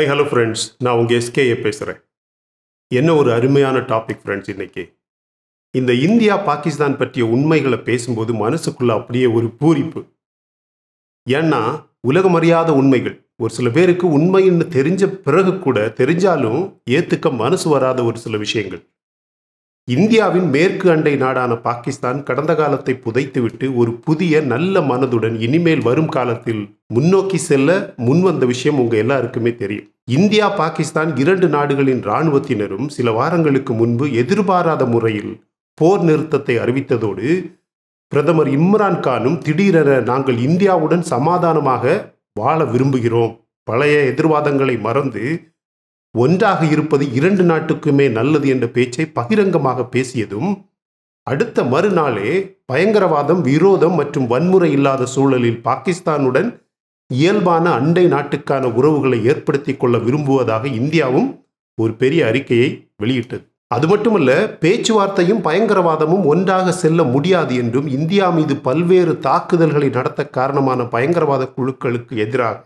high hello friends நான் உங்கள் SKA பேசுகிறேன் என்ன ஒரு அருமையான டாபிக் ஃப்ரெண்ட்ஸ் இன்றைக்கி இந்த இந்தியா பாகிஸ்தான் பற்றிய உண்மைகளை பேசும்போது மனசுக்குள்ளே அப்படியே ஒரு பூரிப்பு ஏன்னா உலகம் அறியாத உண்மைகள் ஒரு சில பேருக்கு உண்மைன்னு தெரிஞ்ச பிறகு கூட தெரிஞ்சாலும் ஏற்றுக்க மனசு வராத ஒரு சில விஷயங்கள் இந்தியாவின் மேற்கு அண்டை நாடான பாகிஸ்தான் கடந்த காலத்தை புதைத்துவிட்டு ஒரு புதிய நல்ல மனதுடன் இனிமேல் வரும் காலத்தில் முன்னோக்கி செல்ல முன்வந்த விஷயம் உங்க எல்லாருக்குமே தெரியும் இந்தியா பாகிஸ்தான் இரண்டு நாடுகளின் இராணுவத்தினரும் சில வாரங்களுக்கு முன்பு எதிர்பாராத முறையில் போர் நிறுத்தத்தை அறிவித்ததோடு பிரதமர் இம்ரான் கானும் திடீரென நாங்கள் இந்தியாவுடன் சமாதானமாக வாழ விரும்புகிறோம் பழைய எதிர்வாதங்களை மறந்து ஒன்றாக இருப்பது இரண்டு நாட்டுக்குமே நல்லது என்ற பேச்சை பகிரங்கமாக பேசியதும் அடுத்த மறுநாளே பயங்கரவாதம் விரோதம் மற்றும் வன்முறை இல்லாத சூழலில் பாகிஸ்தானுடன் இயல்பான அண்டை நாட்டுக்கான உறவுகளை ஏற்படுத்தி கொள்ள விரும்புவதாக இந்தியாவும் ஒரு பெரிய அறிக்கையை வெளியிட்டது அது மட்டுமல்ல பேச்சுவார்த்தையும் பயங்கரவாதமும் ஒன்றாக செல்ல முடியாது என்றும் இந்தியா மீது பல்வேறு தாக்குதல்களை நடத்த காரணமான பயங்கரவாத குழுக்களுக்கு எதிராக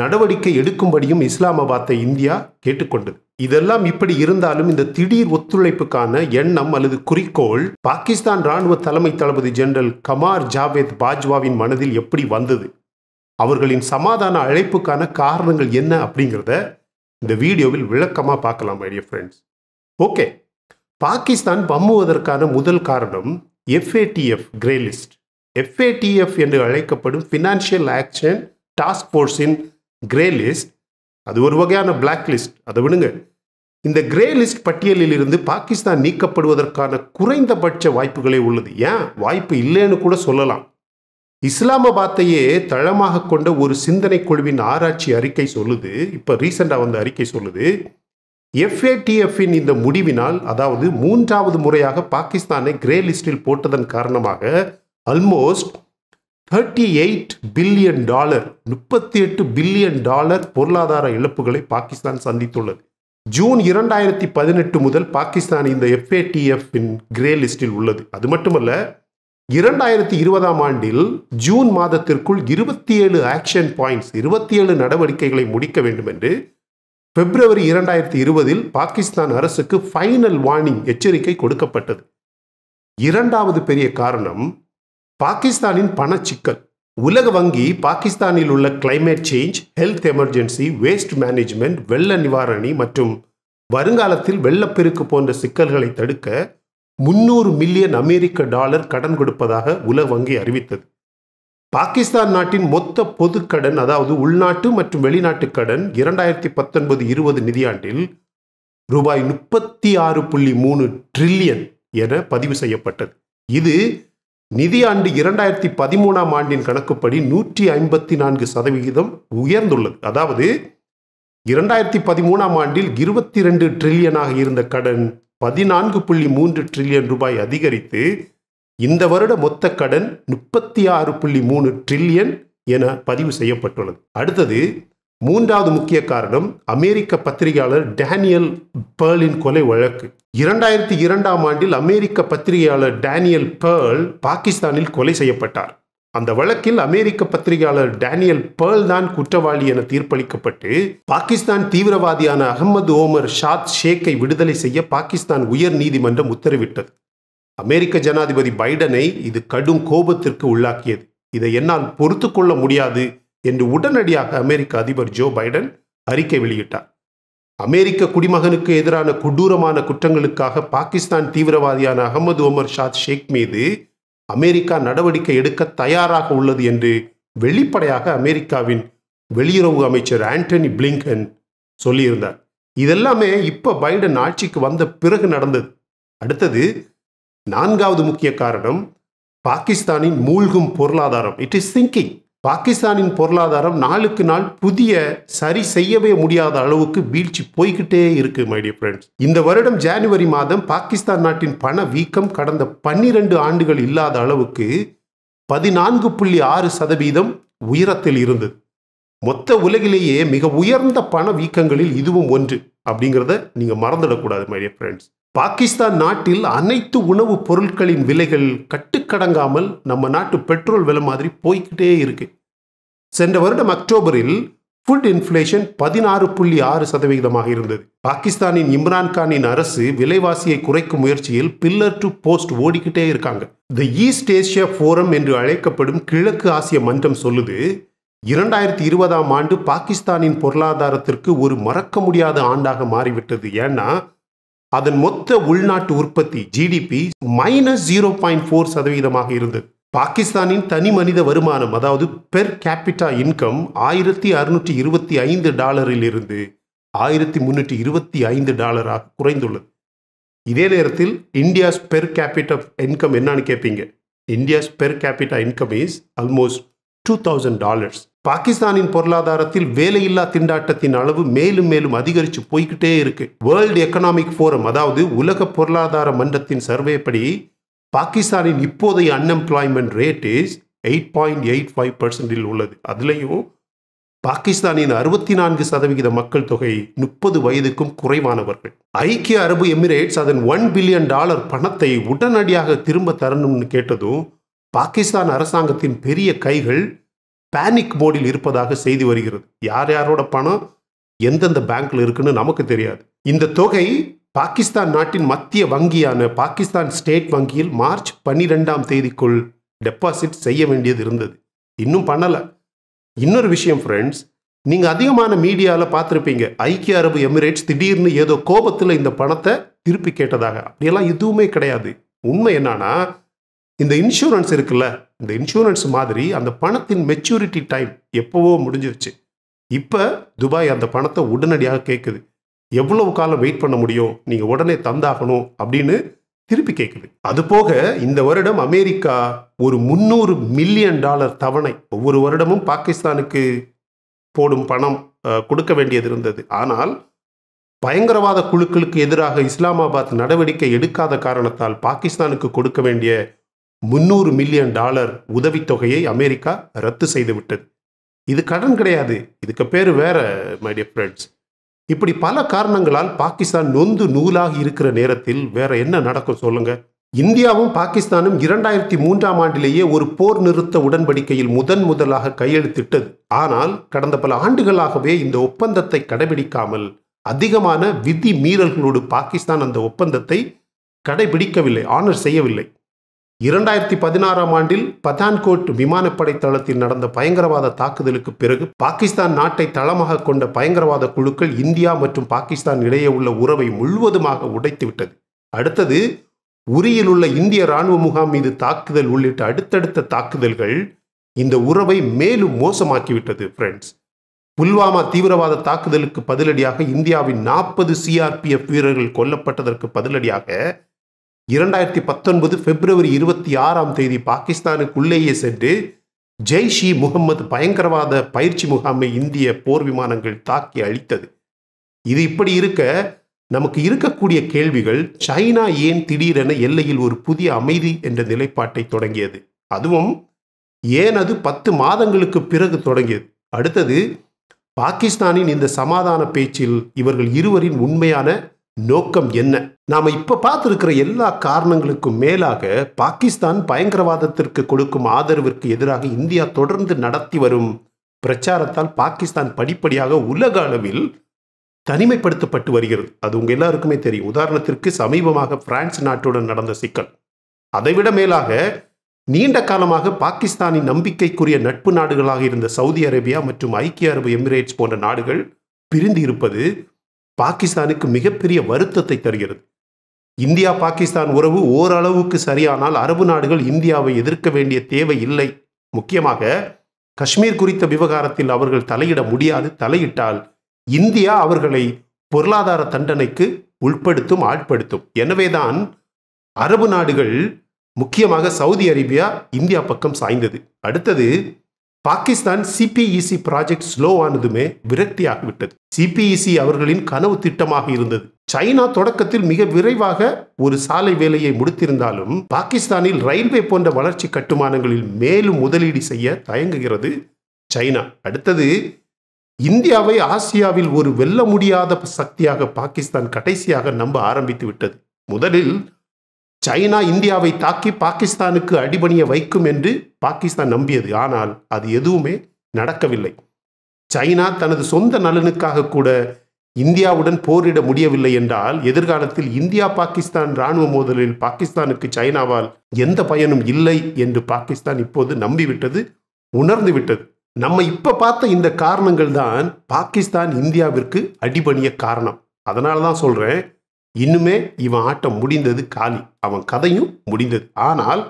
நடவடிக்கை எடுக்கும்படியும் இஸ்லாமாபாத்தை இந்தியா கேட்டுக்கொண்டது இதெல்லாம் இப்படி இருந்தாலும் இந்த திடீர் ஒத்துழைப்புக்கான எண்ணம் அல்லது குறிக்கோள் பாகிஸ்தான் ராணுவ தலைமை தளபதி ஜெனரல் கமார் ஜாவேத் பாஜ்வாவின் மனதில் எப்படி வந்தது அவர்களின் சமாதான அழைப்புக்கான காரணங்கள் என்ன அப்படிங்கிறத இந்த வீடியோவில் விளக்கமாக பார்க்கலாம் ஐடிய ஃப்ரெண்ட்ஸ் ஓகே பாகிஸ்தான் பம்முவதற்கான முதல் காரணம் எஃப்ஏடிஎஃப் கிரேலிஸ்ட் எஃப்ஏடிஎஃப் என்று அழைக்கப்படும் ஃபினான்ஷியல் ஆக்ஷன் டாஸ்க் ஃபோர்ஸின் கிரே லிஸ்ட் அது ஒரு வகையான பிளாக் லிஸ்ட் அதை விடுங்க இந்த கிரே லிஸ்ட் பட்டியலில் இருந்து பாகிஸ்தான் நீக்கப்படுவதற்கான குறைந்தபட்ச வாய்ப்புகளே உள்ளது ஏன் வாய்ப்பு இல்லைன்னு கூட சொல்லலாம் இஸ்லாமாபாத்தையே தளமாக கொண்ட ஒரு சிந்தனை குழுவின் ஆராய்ச்சி அறிக்கை சொல்லுது இப்போ ரீசெண்டாக வந்த அறிக்கை சொல்லுது எஃப்ஏடிஎஃப்பின் இந்த முடிவினால் அதாவது மூன்றாவது முறையாக பாகிஸ்தானை கிரே லிஸ்டில் போட்டதன் காரணமாக almost thirty eight billion dollar முப்பத்தி எட்டு பில்லியன் டாலர் பொருளாதார இழப்புகளை பாகிஸ்தான் சந்தித்துள்ளது ஜூன் இரண்டாயிரத்தி பதினெட்டு முதல் பாகிஸ்தான் இந்த எஃப்ஏடிஎஃப்பின் கிரே லிஸ்டில் உள்ளது அது மட்டுமல்ல இரண்டாயிரத்தி இருபதாம் ஆண்டில் ஜூன் மாதத்திற்குள் இருபத்தி ஏழு ஆக்ஷன் பாயிண்ட்ஸ் இருபத்தி ஏழு நடவடிக்கைகளை முடிக்க வேண்டும் என்று பிப்ரவரி இரண்டாயிரத்தி இருபதில் பாகிஸ்தான் அரசுக்கு ஃபைனல் வார்னிங் எச்சரிக்கை கொடுக்கப்பட்டது இரண்டாவது பெரிய காரணம் பாகிஸ்தானின் பணச்சிக்கல் உலக வங்கி பாகிஸ்தானில் உள்ள climate change health emergency waste management வெள்ள நிவாரணி மற்றும் வருங்காலத்தில் வெள்ளப்பெருக்கு போன்ற சிக்கல்களை தடுக்க முன்னூறு மில்லியன் அமெரிக்க டாலர் கடன் கொடுப்பதாக உலக வங்கி அறிவித்தது பாகிஸ்தான் நாட்டின் மொத்த பொது கடன் அதாவது உள்நாட்டு மற்றும் வெளிநாட்டு கடன் இரண்டாயிரத்தி பத்தொன்பது இருபது நிதியாண்டில் ரூபாய் முப்பத்தி ஆறு புள்ளி மூணு ட்ரில்லியன் என பதிவு செய்யப்பட்டது இது நிதியாண்டு இரண்டாயிரத்தி பதிமூணாம் ஆண்டின் கணக்குப்படி நூற்றி ஐம்பத்தி நான்கு சதவிகிதம் உயர்ந்துள்ளது அதாவது இரண்டாயிரத்தி பதிமூணாம் ஆண்டில் இருபத்தி ரெண்டு ட்ரில்லியனாக இருந்த கடன் பதினான்கு புள்ளி மூன்று ட்ரில்லியன் ரூபாய் அதிகரித்து இந்த வருட மொத்த கடன் முப்பத்தி ஆறு புள்ளி மூணு ட்ரில்லியன் என பதிவு செய்யப்பட்டுள்ளது அடுத்தது மூன்றாவது முக்கிய காரணம் அமெரிக்க பத்திரிகையாளர் டேனியல் பேர்லின் கொலை வழக்கு இரண்டாயிரத்தி இரண்டாம் ஆண்டில் அமெரிக்க பத்திரிகையாளர் டேனியல் பேர்ல் பாகிஸ்தானில் கொலை செய்யப்பட்டார் அந்த வழக்கில் அமெரிக்க பத்திரிகையாளர் டேனியல் பேர்ல் தான் குற்றவாளி என தீர்ப்பளிக்கப்பட்டு பாகிஸ்தான் தீவிரவாதியான அகமது ஓமர் ஷாத் ஷேக்கை விடுதலை செய்ய பாகிஸ்தான் உயர் நீதிமன்றம் உத்தரவிட்டது அமெரிக்க ஜனாதிபதி பைடனை இது கடும் கோபத்திற்கு உள்ளாக்கியது இதை என்னால் பொறுத்து கொள்ள முடியாது என்று உடனடியாக அமெரிக்க அதிபர் ஜோ பைடன் அறிக்கை வெளியிட்டார் அமெரிக்க குடிமகனுக்கு எதிரான கொடூரமான குற்றங்களுக்காக பாகிஸ்தான் தீவிரவாதியான அகமது உமர் ஷாத் ஷேக் மீது அமெரிக்கா நடவடிக்கை எடுக்க தயாராக உள்ளது என்று வெளிப்படையாக அமெரிக்காவின் வெளியுறவு அமைச்சர் ஆண்டனி பிளிங்கன் சொல்லியிருந்தார் இதெல்லாமே இப்போ பைடன் ஆட்சிக்கு வந்த பிறகு நடந்தது அடுத்தது நான்காவது முக்கிய காரணம் பாகிஸ்தானின் மூழ்கும் பொருளாதாரம் இட் இஸ் திங்கிங் பாகிஸ்தானின் பொருளாதாரம் நாளுக்கு நாள் புதிய சரி செய்யவே முடியாத அளவுக்கு வீழ்ச்சி போய்கிட்டே இருக்கு மைடிய ஃப்ரெண்ட்ஸ் இந்த வருடம் ஜனவரி மாதம் பாகிஸ்தான் நாட்டின் பண வீக்கம் கடந்த பன்னிரண்டு ஆண்டுகள் இல்லாத அளவுக்கு பதினான்கு புள்ளி ஆறு சதவீதம் உயரத்தில் இருந்தது மொத்த உலகிலேயே மிக உயர்ந்த பண வீக்கங்களில் இதுவும் ஒன்று அப்படிங்கிறத நீங்கள் மறந்துடக்கூடாது மைடிய ஃப்ரெண்ட்ஸ் பாகிஸ்தான் நாட்டில் அனைத்து உணவுப் பொருட்களின் விலைகள் கட்டுக்கடங்காமல் நம்ம நாட்டு பெட்ரோல் விலை மாதிரி போய்கிட்டே இருக்கு சென்ற வருடம் அக்டோபரில் ஃபுட் இன்ஃப்ளேஷன் பதினாறு புள்ளி ஆறு சதவிகிதமாக இருந்தது பாகிஸ்தானின் இம்ரான்கானின் அரசு விலைவாசியை குறைக்கும் முயற்சியில் பில்லர் டு போஸ்ட் ஓடிக்கிட்டே இருக்காங்க த ஈஸ்ட் ஏஷியா ஃபோரம் என்று அழைக்கப்படும் கிழக்கு ஆசிய மன்றம் சொல்லுது இரண்டாயிரத்தி இருபதாம் ஆண்டு பாகிஸ்தானின் பொருளாதாரத்திற்கு ஒரு மறக்க முடியாத ஆண்டாக மாறிவிட்டது ஏன்னா அதன் மொத்த உள்நாட்டு உற்பத்தி GDP minus zero point four சதவீதமாக இருந்தது பாகிஸ்தானின் தனி மனித வருமானம் அதாவது பெர் கேபிட்டா இன்கம் ஆயிரத்தி அறுநூற்றி இருபத்தி ஐந்து டாலரில் இருந்து ஆயிரத்தி முன்னூற்றி இருபத்தி ஐந்து டாலராக குறைந்துள்ளது இதே நேரத்தில் இந்தியாஸ் பெர் கேபிட்டா இன்கம் என்னன்னு கேட்பீங்க India's per capita income is almost two thousand dollars பாகிஸ்தானின் பொருளாதாரத்தில் வேலையில்லா திண்டாட்டத்தின் அளவு மேலும் மேலும் அதிகரித்து போய்கிட்டே இருக்கு வேர்ல்டு எக்கனாமிக் ஃபோரம் அதாவது உலக பொருளாதார மன்றத்தின் சர்வே படி பாகிஸ்தானின் இப்போதைய unemployment rate is eight point eight five பர்சன்டில் உள்ளது அதுலேயும் பாகிஸ்தானின் அறுபத்தி நான்கு சதவிகித மக்கள் தொகை முப்பது வயதுக்கும் குறைவானவர்கள் ஐக்கிய அரபு எமிரேட்ஸ் அதன் ஒன் பில்லியன் டாலர் பணத்தை உடனடியாக திரும்ப தரணும்னு கேட்டதும் பாகிஸ்தான் அரசாங்கத்தின் பெரிய கைகள் பேனிக் போர்டில் இருப்பதாக செய்தி வருகிறது யார் யாரோட பணம் எந்தெந்த பேங்க்ல இருக்குன்னு நமக்கு தெரியாது இந்த தொகை பாகிஸ்தான் நாட்டின் மத்திய வங்கியான பாகிஸ்தான் ஸ்டேட் வங்கியில் மார்ச் பன்னிரெண்டாம் தேதிக்குள் டெபாசிட் செய்ய வேண்டியது இருந்தது இன்னும் பண்ணலை இன்னொரு விஷயம் ஃப்ரெண்ட்ஸ் நீங்கள் அதிகமான மீடியாவில் பார்த்துருப்பீங்க ஐக்கிய அரபு எமிரேட்ஸ் திடீர்னு ஏதோ கோபத்தில் இந்த பணத்தை திருப்பி கேட்டதாக அப்படியெல்லாம் எதுவுமே கிடையாது உண்மை என்னன்னா இந்த இன்சூரன்ஸ் இருக்குல்ல இந்த இன்சூரன்ஸ் மாதிரி அந்த பணத்தின் மெச்சூரிட்டி டைம் எப்போவோ முடிஞ்சிருச்சு இப்போ துபாய் அந்த பணத்தை உடனடியாக கேட்குது எவ்வளவு காலம் வெயிட் பண்ண முடியும் நீங்கள் உடனே தந்தாகணும் அப்படின்னு திருப்பி கேட்குது அது போக இந்த வருடம் அமெரிக்கா ஒரு முந்நூறு மில்லியன் டாலர் தவணை ஒவ்வொரு வருடமும் பாகிஸ்தானுக்கு போடும் பணம் கொடுக்க வேண்டியது இருந்தது ஆனால் பயங்கரவாத குழுக்களுக்கு எதிராக இஸ்லாமாபாத் நடவடிக்கை எடுக்காத காரணத்தால் பாகிஸ்தானுக்கு கொடுக்க வேண்டிய முந்நூறு மில்லியன் டாலர் உதவித்தொகையை அமெரிக்கா ரத்து செய்துவிட்டது இது கடன் கிடையாது இதுக்கு பேர் வேற மைடியர் ஃப்ரெண்ட்ஸ் இப்படி பல காரணங்களால் பாகிஸ்தான் நொந்து நூலாக இருக்கிற நேரத்தில் வேற என்ன நடக்கும் சொல்லுங்க இந்தியாவும் பாகிஸ்தானும் இரண்டாயிரத்தி மூன்றாம் ஆண்டிலேயே ஒரு போர் நிறுத்த உடன்படிக்கையில் முதன் முதலாக கையெழுத்திட்டது ஆனால் கடந்த பல ஆண்டுகளாகவே இந்த ஒப்பந்தத்தை கடைபிடிக்காமல் அதிகமான விதி மீறல்களோடு பாகிஸ்தான் அந்த ஒப்பந்தத்தை கடைபிடிக்கவில்லை ஆனர் செய்யவில்லை இரண்டாயிரத்தி பதினாறாம் ஆண்டில் பதான்கோட் விமானப்படை தளத்தில் நடந்த பயங்கரவாத தாக்குதலுக்கு பிறகு பாகிஸ்தான் நாட்டை தளமாக கொண்ட பயங்கரவாத குழுக்கள் இந்தியா மற்றும் பாகிஸ்தான் இடையே உள்ள உறவை முழுவதுமாக உடைத்துவிட்டது அடுத்தது உரியில் உள்ள இந்திய ராணுவ முகாம் மீது தாக்குதல் உள்ளிட்ட அடுத்தடுத்த தாக்குதல்கள் இந்த உறவை மேலும் மோசமாக்கிவிட்டது ஃப்ரெண்ட்ஸ் புல்வாமா தீவிரவாத தாக்குதலுக்கு பதிலடியாக இந்தியாவின் நாற்பது சிஆர்பிஎஃப் வீரர்கள் கொல்லப்பட்டதற்கு பதிலடியாக இரண்டாயிரத்தி பத்தொன்பது பிப்ரவரி இருபத்தி ஆறாம் தேதி பாகிஸ்தானுக்குள்ளேயே சென்று ஜெய்ஷ் இ முகமது பயங்கரவாத பயிற்சி முகாமை இந்திய போர் விமானங்கள் தாக்கி அழித்தது இது இப்படி இருக்க நமக்கு இருக்கக்கூடிய கேள்விகள் சைனா ஏன் திடீரென எல்லையில் ஒரு புதிய அமைதி என்ற நிலைப்பாட்டை தொடங்கியது அதுவும் ஏன் அது பத்து மாதங்களுக்கு பிறகு தொடங்கியது அடுத்தது பாகிஸ்தானின் இந்த சமாதான பேச்சில் இவர்கள் இருவரின் உண்மையான நோக்கம் என்ன நாம இப்ப பார்த்திருக்கிற எல்லா காரணங்களுக்கும் மேலாக பாகிஸ்தான் பயங்கரவாதத்திற்கு கொடுக்கும் ஆதரவிற்கு எதிராக இந்தியா தொடர்ந்து நடத்தி வரும் பிரச்சாரத்தால் பாகிஸ்தான் படிப்படியாக உலக அளவில் தனிமைப்படுத்தப்பட்டு வருகிறது அது உங்க எல்லாருக்குமே தெரியும் உதாரணத்திற்கு சமீபமாக பிரான்ஸ் நாட்டுடன் நடந்த சிக்கல் அதைவிட மேலாக நீண்ட காலமாக பாகிஸ்தானின் நம்பிக்கைக்குரிய நட்பு நாடுகளாக இருந்த சவுதி அரேபியா மற்றும் ஐக்கிய அரபு எமிரேட்ஸ் போன்ற நாடுகள் பிரிந்து இருப்பது பாகிஸ்தானுக்கு மிகப்பெரிய வருத்தத்தை தருகிறது இந்தியா பாகிஸ்தான் உறவு ஓரளவுக்கு சரியானால் அரபு நாடுகள் இந்தியாவை எதிர்க்க வேண்டிய தேவை இல்லை முக்கியமாக காஷ்மீர் குறித்த விவகாரத்தில் அவர்கள் தலையிட முடியாது தலையிட்டால் இந்தியா அவர்களை பொருளாதார தண்டனைக்கு உட்படுத்தும் ஆட்படுத்தும் எனவேதான் அரபு நாடுகள் முக்கியமாக சவுதி அரேபியா இந்தியா பக்கம் சாய்ந்தது அடுத்தது Pakistan CPEC project e slow ஆனதுமே விரக்தியாகிவிட்டது சிபிஇசி e அவர்களின் கனவு திட்டமாக இருந்தது சைனா தொடக்கத்தில் மிக விரைவாக ஒரு சாலை வேலையை முடித்திருந்தாலும் பாகிஸ்தானில் ரயில்வே போன்ற வளர்ச்சி கட்டுமானங்களில் மேலும் முதலீடு செய்ய தயங்குகிறது சைனா அடுத்தது இந்தியாவை ஆசியாவில் ஒரு வெல்ல முடியாத சக்தியாக பாகிஸ்தான் கடைசியாக நம்ப ஆரம்பித்து விட்டது முதலில் சைனா இந்தியாவை தாக்கி பாகிஸ்தானுக்கு அடிபணிய வைக்கும் என்று பாகிஸ்தான் நம்பியது ஆனால் அது எதுவுமே நடக்கவில்லை சைனா தனது சொந்த நலனுக்காக கூட இந்தியாவுடன் போரிட முடியவில்லை என்றால் எதிர்காலத்தில் இந்தியா பாகிஸ்தான் இராணுவ மோதலில் பாகிஸ்தானுக்கு சைனாவால் எந்த பயனும் இல்லை என்று பாகிஸ்தான் இப்போது நம்பிவிட்டது உணர்ந்து விட்டது நம்ம இப்போ பார்த்த இந்த காரணங்கள் தான் பாகிஸ்தான் இந்தியாவிற்கு அடிபணிய காரணம் அதனால தான் சொல்கிறேன் இன்னுமே இவன் ஆட்டம் முடிந்தது காலி அவன் கதையும் முடிந்தது ஆனால்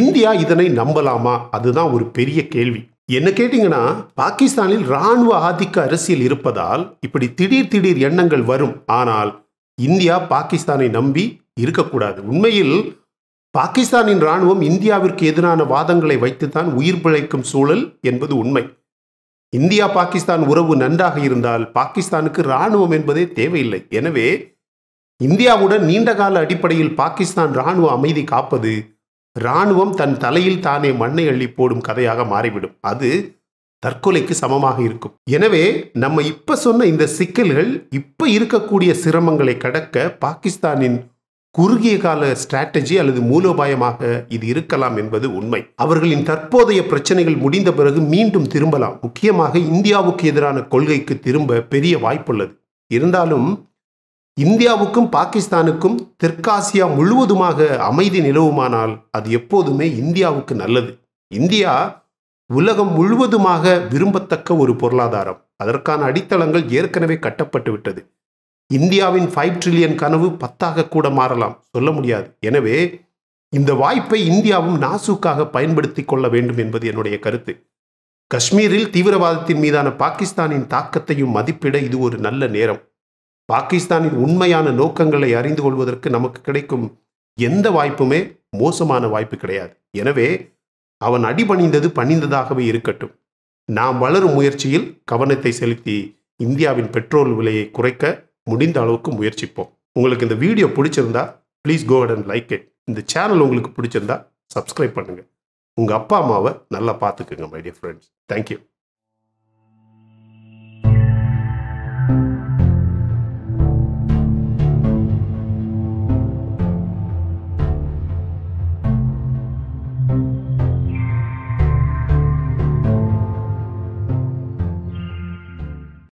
இந்தியா இதனை நம்பலாமா அதுதான் ஒரு பெரிய கேள்வி என்ன கேட்டிங்கன்னா பாகிஸ்தானில் இராணுவ ஆதிக்க அரசியல் இருப்பதால் இப்படி திடீர் திடீர் எண்ணங்கள் வரும் ஆனால் இந்தியா பாகிஸ்தானை நம்பி இருக்கக்கூடாது உண்மையில் பாகிஸ்தானின் இராணுவம் இந்தியாவிற்கு எதிரான வாதங்களை வைத்துத்தான் உயிர் பிழைக்கும் சூழல் என்பது உண்மை இந்தியா பாகிஸ்தான் உறவு நன்றாக இருந்தால் பாகிஸ்தானுக்கு இராணுவம் என்பதே தேவையில்லை எனவே இந்தியாவுடன் நீண்டகால அடிப்படையில் பாகிஸ்தான் இராணுவ அமைதி காப்பது இராணுவம் தன் தலையில் தானே மண்ணை அள்ளி போடும் கதையாக மாறிவிடும் அது தற்கொலைக்கு சமமாக இருக்கும் எனவே நம்ம இப்ப சொன்ன இந்த சிக்கல்கள் இப்ப இருக்கக்கூடிய சிரமங்களை கடக்க பாகிஸ்தானின் குறுகிய கால ஸ்ட்ராட்டஜி அல்லது மூலோபாயமாக இது இருக்கலாம் என்பது உண்மை அவர்களின் தற்போதைய பிரச்சனைகள் முடிந்த பிறகு மீண்டும் திரும்பலாம் முக்கியமாக இந்தியாவுக்கு எதிரான கொள்கைக்கு திரும்ப பெரிய வாய்ப்புள்ளது இருந்தாலும் இந்தியாவுக்கும் பாகிஸ்தானுக்கும் தெற்காசியா முழுவதுமாக அமைதி நிலவுமானால் அது எப்போதுமே இந்தியாவுக்கு நல்லது இந்தியா உலகம் முழுவதுமாக விரும்பத்தக்க ஒரு பொருளாதாரம் அதற்கான அடித்தளங்கள் ஏற்கனவே கட்டப்பட்டு விட்டது இந்தியாவின் ஃபைவ் ட்ரில்லியன் கனவு பத்தாக கூட மாறலாம் சொல்ல முடியாது எனவே இந்த வாய்ப்பை இந்தியாவும் நாசுக்காக பயன்படுத்தி கொள்ள வேண்டும் என்பது என்னுடைய கருத்து காஷ்மீரில் தீவிரவாதத்தின் மீதான பாகிஸ்தானின் தாக்கத்தையும் மதிப்பிட இது ஒரு நல்ல நேரம் பாகிஸ்தானின் உண்மையான நோக்கங்களை அறிந்து கொள்வதற்கு நமக்கு கிடைக்கும் எந்த வாய்ப்புமே மோசமான வாய்ப்பு கிடையாது எனவே அவன் அடிபணிந்தது பணிந்ததாகவே இருக்கட்டும் நாம் வளரும் முயற்சியில் கவனத்தை செலுத்தி இந்தியாவின் பெட்ரோல் விலையை குறைக்க முடிந்த அளவுக்கு முயற்சிப்போம் உங்களுக்கு இந்த வீடியோ பிடிச்சிருந்தா please go and like it இந்த சேனல் உங்களுக்கு பிடிச்சிருந்தா சப்ஸ்கிரைப் பண்ணுங்கள் உங்கள் அப்பா அம்மாவை நல்லா பார்த்துக்குங்க மை டியர் ஃப்ரெண்ட்ஸ் தேங்க்யூ